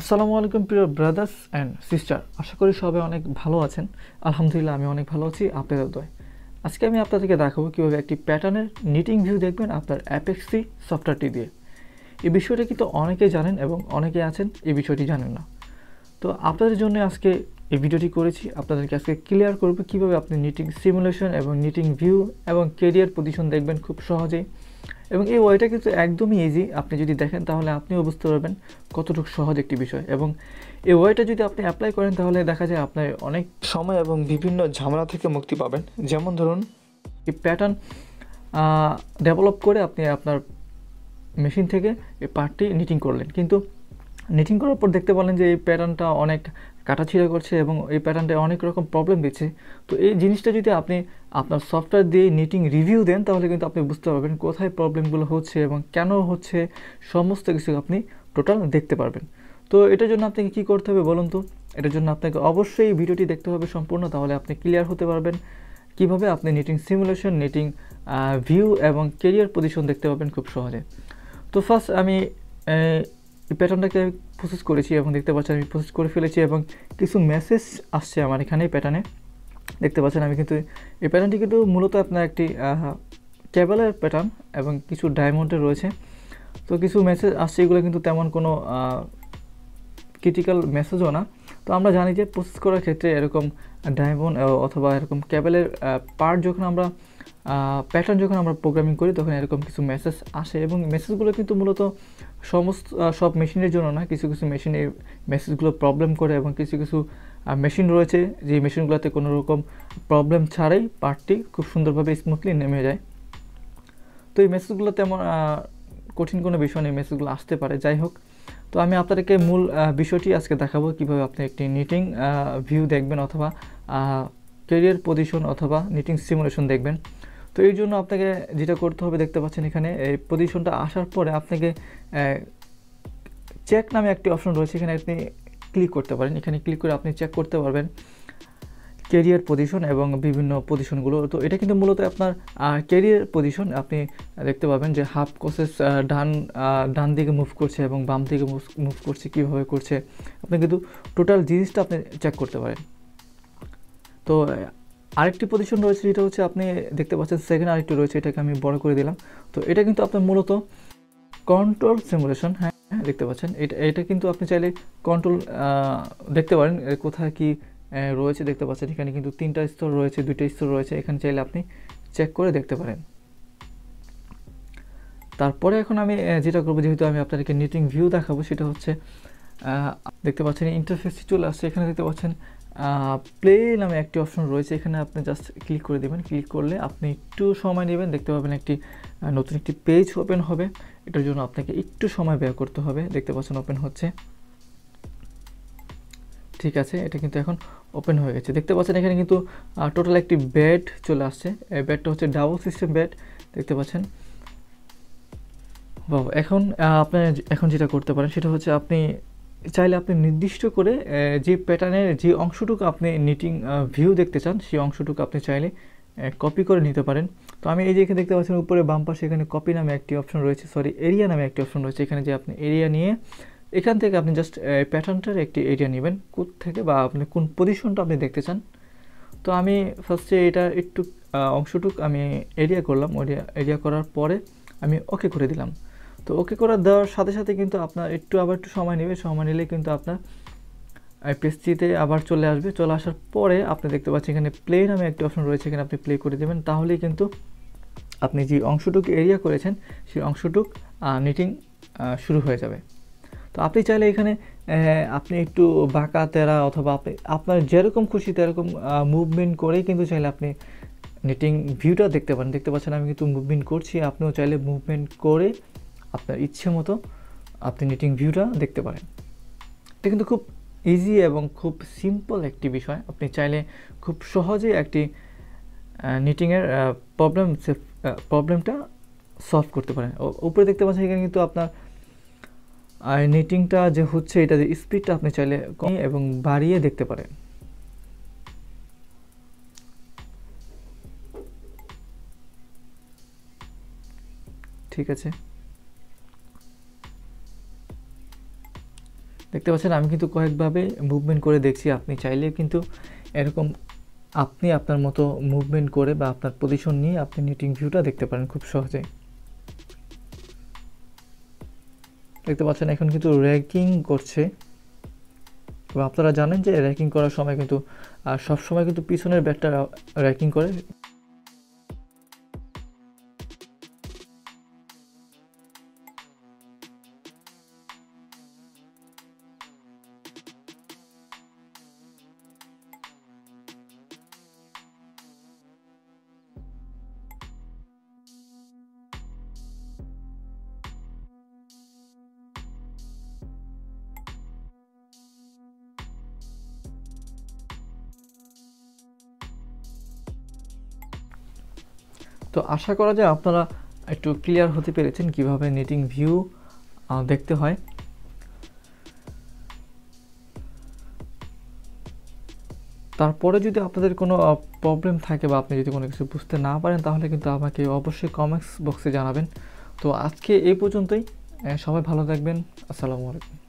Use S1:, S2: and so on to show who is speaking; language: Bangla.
S1: আসসালামু আলাইকুম প্রিয় ব্রাদার্স অ্যান্ড সিস্টার আশা করি সবাই অনেক ভালো আছেন আলহামদুলিল্লাহ আমি অনেক ভালো আছি আপনাদের দয় আজকে আমি আপনাদেরকে দেখাবো কীভাবে একটি প্যাটার্নের নিটিং ভিউ দেখবেন আপনার অ্যাপেক্সি সফটওয়্যারটি দিয়ে এই বিষয়টা কিন্তু অনেকেই জানেন এবং অনেকে আছেন এই বিষয়টি জানেন না তো আপনাদের জন্য আজকে এই ভিডিওটি করেছি আপনাদেরকে আজকে ক্লিয়ার করবো কীভাবে আপনি নিটিং সিমুলেশন এবং নিটিং ভিউ এবং কেরিয়ার পজিশন দেখবেন খুব সহজেই এবং এই ওয়েটা কিন্তু একদমই ইজি আপনি যদি দেখেন তাহলে আপনিও বুঝতে পারবেন কতটুকু সহজ একটি বিষয় এবং এই ওয়েটা যদি আপনি অ্যাপ্লাই করেন তাহলে দেখা যায় আপনার অনেক সময় এবং বিভিন্ন ঝামেলা থেকে মুক্তি পাবেন যেমন ধরুন এই প্যাটার্ন ডেভেলপ করে আপনি আপনার মেশিন থেকে এই পার্টটি নিটিং করলেন কিন্তু নিটিং করার পর দেখতে পারলেন যে এই প্যাটার্নটা অনেক কাটাছিড়া করছে এবং এই প্যাটার্নটা অনেক রকম প্রবলেম দিচ্ছে তো এই জিনিসটা যদি আপনি আপনার সফটওয়্যার দিয়ে নিটিং রিভিউ দেন তাহলে কিন্তু আপনি বুঝতে পারবেন কোথায় প্রবলেমগুলো হচ্ছে এবং কেন হচ্ছে সমস্ত কিছু আপনি টোটাল দেখতে পারবেন তো এটার জন্য আপনাকে কি করতে হবে বলুন তো এটার জন্য আপনাকে অবশ্যই ভিডিওটি দেখতে হবে সম্পূর্ণ তাহলে আপনি ক্লিয়ার হতে পারবেন কিভাবে আপনি নিটিং সিমুলেশন নিটিং ভিউ এবং কেরিয়ার পজিশন দেখতে পাবেন খুব সহজে তো ফার্স্ট আমি প্যাটার্নটাকে আমি প্রসেস করেছি এবং দেখতে পাচ্ছেন আমি প্রসেস করে ফেলেছি এবং কিছু মেসেজ আসছে আমার এখানে প্যাটার্নে দেখতে পাচ্ছেন আমি কিন্তু এই প্যাটার্নটি কিন্তু মূলত আপনার একটি ক্যাবেলের প্যাটার্ন এবং কিছু ডায়মন্ডের রয়েছে তো কিছু মেসেজ আসছে এগুলো কিন্তু তেমন কোনো ক্রিটিক্যাল মেসেজও না তো আমরা জানি যে প্রসেস করার ক্ষেত্রে এরকম ডায়মন্ড অথবা এরকম ক্যাবেলের পার্ট যখন আমরা প্যাটার্ন যখন আমরা প্রোগ্রামিং করি তখন এরকম কিছু মেসেজ আসে এবং মেসেজগুলো কিন্তু মূলত সমস্ত সব মেশিনের জন্য না কিছু কিছু মেশিনে মেসেজগুলো প্রবলেম করে এবং কিছু কিছু মেশিন রয়েছে যে মেশিনগুলোতে কোনো রকম প্রবলেম ছাড়াই পার্টটি খুব সুন্দরভাবে স্মুথলি নেমে যায় তো এই মেসেজগুলো তেমন কঠিন কোনো বিষয় নেই মেসেজগুলো আসতে পারে যাই হোক তো আমি আপনাদেরকে মূল বিষয়টি আজকে দেখাবো কিভাবে আপনি একটি নিটিং ভিউ দেখবেন অথবা কেরিয়ার পজিশন অথবা নিটিং সিমুলেশন দেখবেন তো এই জন্য আপনাকে যেটা করতে হবে দেখতে পাচ্ছেন এখানে এই পজিশনটা আসার পরে আপনাকে চেক নামে একটি অপশন রয়েছে এখানে আপনি ক্লিক করতে পারেন এখানে ক্লিক করে আপনি চেক করতে পারবেন ক্যারিয়ার পজিশন এবং বিভিন্ন পজিশনগুলো তো এটা কিন্তু মূলত আপনার ক্যারিয়ার পজিশন আপনি দেখতে পাবেন যে হাফ কোসেস ডান ডান দিকে মুভ করছে এবং বাম দিকে মুভ করছে কীভাবে করছে আপনি কিন্তু টোটাল জিনিসটা আপনি চেক করতে পারেন তো আরেকটি পজিশন রয়েছে যেটা হচ্ছে আপনি দেখতে পাচ্ছেন সেকেন্ড আরেকটি রয়েছে এটাকে আমি বড় করে দিলাম তো এটা কিন্তু আপনার মূলত কন্ট্রোল সিমুলেশন হ্যাঁ দেখতে পাচ্ছেন এটা এটা কিন্তু আপনি চাইলে কন্ট্রোল দেখতে পারেন কোথায় কি রয়েছে দেখতে পাচ্ছেন এখানে কিন্তু তিনটা স্তর রয়েছে দুইটা স্তর রয়েছে এখানে চাইলে আপনি চেক করে দেখতে পারেন তারপরে এখন আমি যেটা করবো যেহেতু আমি আপনাদেরকে নিটিং ভিউ দেখাবো সেটা হচ্ছে দেখতে পাচ্ছেন ইন্টারফেসটি চলে আসছে এখানে দেখতে পাচ্ছেন প্লে নামে একটি অপশন রয়েছে এখানে আপনি জাস্ট ক্লিক করে দেবেন ক্লিক করলে আপনি একটু সময় নেবেন দেখতে পাবেন একটি নতুন একটি পেজ ওপেন হবে এটার জন্য আপনাকে একটু সময় ব্যয় করতে হবে দেখতে পাচ্ছেন ওপেন হচ্ছে ঠিক আছে এটা কিন্তু এখন ওপেন হয়ে গেছে দেখতে পাচ্ছেন এখানে কিন্তু টোটাল একটি ব্যাট চলে আসছে এই ব্যাটটা হচ্ছে ডাবল সিস্টেম ব্যাট দেখতে পাচ্ছেন বাবা এখন আপনি এখন যেটা করতে পারেন সেটা হচ্ছে আপনি চাইলে আপনি নির্দিষ্ট করে যে প্যাটার্নের যে অংশটুকু আপনি নিটিং ভিউ দেখতে চান সেই অংশটুকু আপনি চাইলে কপি করে নিতে পারেন তো আমি এই যে এখানে দেখতে পাচ্ছেন উপরে বাম পাশে এখানে কপি নামে একটি অপশন রয়েছে সরি এরিয়া নামে একটি অপশন রয়েছে এখানে যে আপনি এরিয়া নিয়ে এখান থেকে আপনি জাস্ট প্যাটার্নটার একটি এরিয়া নেবেন থেকে বা আপনি কোন পজিশনটা আপনি দেখতে চান তো আমি ফার্স্টে এটা একটু অংশটুক আমি এরিয়া করলাম এরিয়া এরিয়া করার পরে আমি ওকে করে দিলাম তো ওকে করার দেওয়ার সাথে সাথে কিন্তু আপনার একটু আবার একটু সময় নেবে সময় নিলে কিন্তু আপনার আইপিএসসিতে আবার চলে আসবে চলে আসার পরে আপনি দেখতে পাচ্ছেন এখানে প্লে নামে একটি অপশন রয়েছে এখানে আপনি প্লে করে দেবেন তাহলেই কিন্তু আপনি যে অংশটুকু এরিয়া করেছেন সেই অংশটুক নিটিং শুরু হয়ে যাবে তো আপনি চাইলে এখানে আপনি একটু বাঁকা তেরা অথবা আপনি আপনার যেরকম খুশি তেরকম মুভমেন্ট করেই কিন্তু চাইলে আপনি নিটিং ভিউটা দেখতে পারেন দেখতে পাচ্ছেন আমি কিন্তু মুভমেন্ট করছি আপনিও চাইলে মুভমেন্ট করে আপনার ইচ্ছে মতো আপনি নিটিং ভিউটা দেখতে পারেন এটা কিন্তু খুব ইজি এবং খুব সিম্পল একটি বিষয় আপনি চাইলে খুব সহজে একটি নিটিংয়ের প্রবলেম প্রবলেমটা সলভ করতে পারেন উপরে দেখতে পাচ্ছেন এখানে কিন্তু আপনার আর নিটিংটা যে হচ্ছে এটা যে স্পিডটা আপনি চাইলে কমিয়ে এবং বাড়িয়ে দেখতে পারেন ঠিক আছে দেখতে পাচ্ছেন আমি কিন্তু কয়েকভাবে মুভমেন্ট করে দেখছি আপনি চাইলে কিন্তু এরকম আপনি আপনার মতো মুভমেন্ট করে বা আপনার পজিশন নিয়ে আপনি নিটিং ভিউটা দেখতে পারেন খুব সহজে দেখতে পাচ্ছেন এখন কিন্তু র্যাকিং করছে এবং আপনারা জানেন যে র্যাকিং করার সময় কিন্তু সব সময় কিন্তু পিছনের ব্যাটটা র্যাকিং করে তো আশা করা যায় আপনারা একটু ক্লিয়ার হতে পেরেছেন কিভাবে নেটিং ভিউ দেখতে হয় তারপরে যদি আপনাদের কোনো প্রবলেম থাকে বা আপনি যদি কোনো কিছু বুঝতে না পারেন তাহলে কিন্তু আমাকে অবশ্যই কমেন্টস বক্সে জানাবেন তো আজকে এই পর্যন্তই সবাই ভালো থাকবেন আসসালামু আলাইকুম